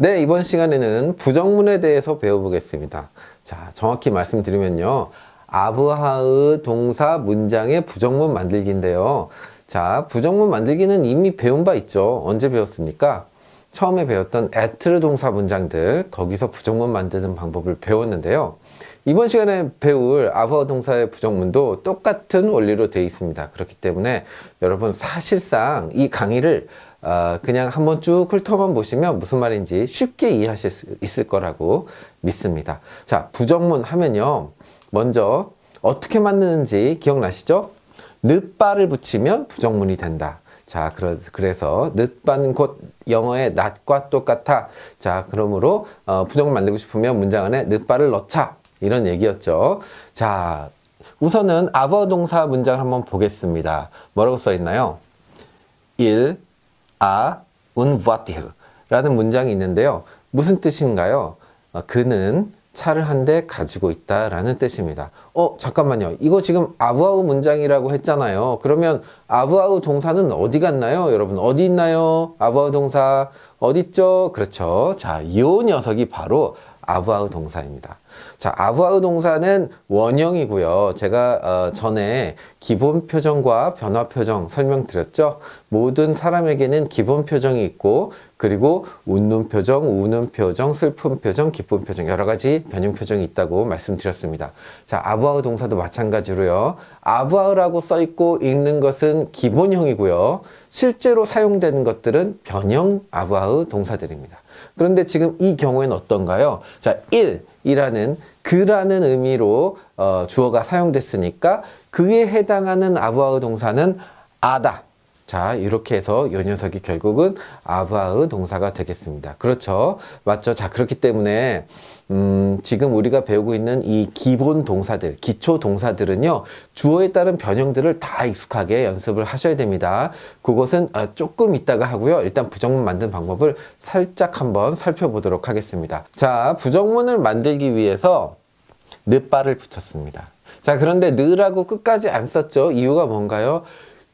네, 이번 시간에는 부정문에 대해서 배워보겠습니다. 자, 정확히 말씀드리면요. 아브하의 동사 문장의 부정문 만들기인데요. 자, 부정문 만들기는 이미 배운 바 있죠. 언제 배웠습니까? 처음에 배웠던 애 t 를 동사 문장들, 거기서 부정문 만드는 방법을 배웠는데요. 이번 시간에 배울 아부하 동사의 부정문도 똑같은 원리로 되어 있습니다. 그렇기 때문에 여러분 사실상 이 강의를 어, 그냥 한 번 쭉 훑어만 보시면 무슨 말인지 쉽게 이해하실 수 있을 거라고 믿습니다. 자, 부정문 하면요. 먼저 어떻게 만드는지 기억나시죠? 늦바를 붙이면 부정문이 된다. 자, 그래서 늦반 곧 영어의 낮과 똑같아. 자, 그러므로 어, 부정을 만들고 싶으면 문장 안에 늦바를 넣자. 이런 얘기였죠. 자, 우선은 아버 동사 문장을 한번 보겠습니다. 뭐라고 써 있나요? 1. a un voiture 라는 문장이 있는데요. 무슨 뜻인가요? 어, 그는 차를 한 대 가지고 있다 라는 뜻입니다. 어 잠깐만요. 이거 지금 아부아우 문장이라고 했잖아요. 그러면 아부아우 동사는 어디 갔나요? 여러분 어디 있나요? 아부아우 동사 어디 있죠? 그렇죠. 자요 녀석이 바로 아부아우 동사입니다. 자, 아부아우 동사는 원형이고요. 제가 어, 전에 기본 표정과 변화 표정 설명드렸죠. 모든 사람에게는 기본 표정이 있고 그리고 웃는 표정, 우는 표정, 슬픈 표정, 기쁜 표정 여러 가지 변형 표정이 있다고 말씀드렸습니다. 자, 아부아우 동사도 마찬가지로요. 아부아우라고 써 있고 읽는 것은 기본형이고요. 실제로 사용되는 것들은 변형 아부아우 동사들입니다. 그런데 지금 이 경우에는 어떤가요? 자, 1. 이라는 그라는 의미로 어, 주어가 사용됐으니까 그에 해당하는 아부아의 동사는 아다 자 이렇게 해서 요 녀석이 결국은 아브아의 동사가 되겠습니다. 그렇죠? 맞죠? 자 그렇기 때문에 음, 지금 우리가 배우고 있는 이 기본 동사들, 기초 동사들은요, 주어에 따른 변형들을 다 익숙하게 연습을 하셔야 됩니다. 그것은 아, 조금 있다가 하고요. 일단 부정문 만든 방법을 살짝 한번 살펴보도록 하겠습니다. 자, 부정문을 만들기 위해서 늦발을 붙였습니다. 자, 그런데 느라고 끝까지 안 썼죠? 이유가 뭔가요?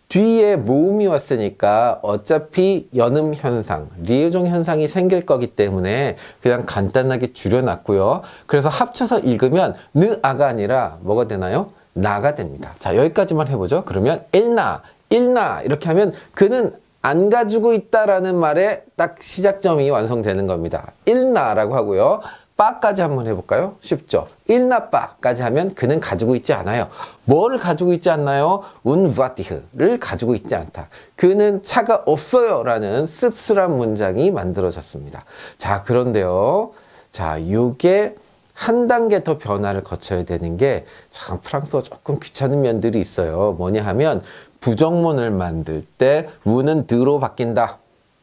뒤에 모음이 왔으니까 어차피 연음 현상, 리을종 현상이 생길 거기 때문에 그냥 간단하게 줄여놨고요. 그래서 합쳐서 읽으면 느아가 아니라 뭐가 되나요? 나가 됩니다. 자 여기까지만 해보죠. 그러면 일나, 일나 이렇게 하면 그는 안 가지고 있다라는 말에 딱 시작점이 완성되는 겁니다. 일나라고 하고요. 빠까지 한번 해볼까요? 쉽죠? 일나 빠까지 하면 그는 가지고 있지 않아요. 뭘 가지고 있지 않나요? 운브아티흐를 가지고 있지 않다. 그는 차가 없어요 라는 씁쓸한 문장이 만들어졌습니다. 자 그런데요. 자 요게 한 단계 더 변화를 거쳐야 되는 게 참 프랑스어 조금 귀찮은 면들이 있어요. 뭐냐 하면 부정문을 만들 때 운은 드로 바뀐다.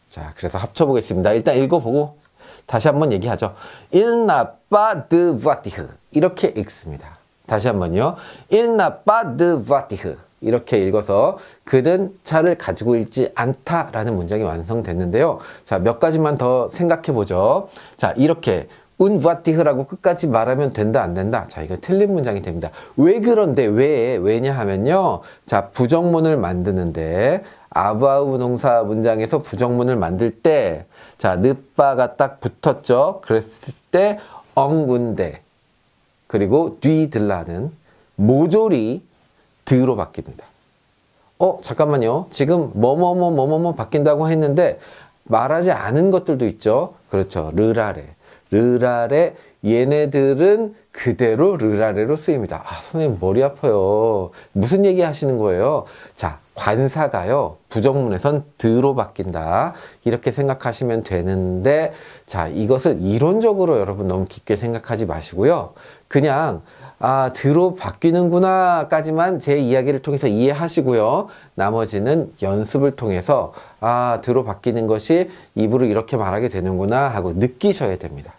자 그래서 합쳐보겠습니다. 일단 읽어보고 다시 한번 얘기하죠. 일나 빠드 바티흐 이렇게 읽습니다. 다시 한번요. 일나 빠드 바티흐 이렇게 읽어서 그는 차를 가지고 있지 않다라는 문장이 완성됐는데요. 자, 몇 가지만 더 생각해 보죠. 자, 이렇게 운바티흐라고 끝까지 말하면 된다 안 된다 자 이거 틀린 문장이 됩니다 왜 그런데 왜 왜냐 하면요 자 부정문을 만드는데 아부아우 농사 문장에서 부정문을 만들 때자 늦바가 딱 붙었죠 그랬을 때 엉군데 그리고 뒤들라는 모조리 드로 바뀝니다 어 잠깐만요 지금 뭐뭐뭐 뭐뭐 뭐 바뀐다고 했는데 말하지 않은 것들도 있죠 그렇죠 르라레 르라레 얘네들은 그대로 르라레로 쓰입니다. 아, 선생님 머리 아파요. 무슨 얘기 하시는 거예요? 자, 관사가요. 부정문에선 드로 바뀐다. 이렇게 생각하시면 되는데 자, 이것을 이론적으로 여러분 너무 깊게 생각하지 마시고요. 그냥 아, 드로 바뀌는구나 까지만 제 이야기를 통해서 이해하시고요. 나머지는 연습을 통해서 아, 드로 바뀌는 것이 입으로 이렇게 말하게 되는구나 하고 느끼셔야 됩니다.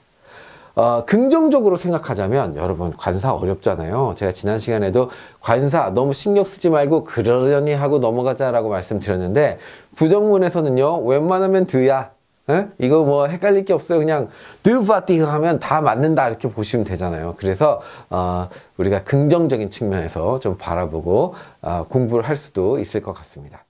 어, 긍정적으로 생각하자면 여러분 관사 어렵잖아요. 제가 지난 시간에도 관사 너무 신경 쓰지 말고 그러려니 하고 넘어가자라고 말씀드렸는데 부정문에서는요 웬만하면 드야 에? 이거 뭐 헷갈릴 게 없어요. 그냥 드파티그 하면 다 맞는다 이렇게 보시면 되잖아요. 그래서 어, 우리가 긍정적인 측면에서 좀 바라보고 어, 공부를 할 수도 있을 것 같습니다.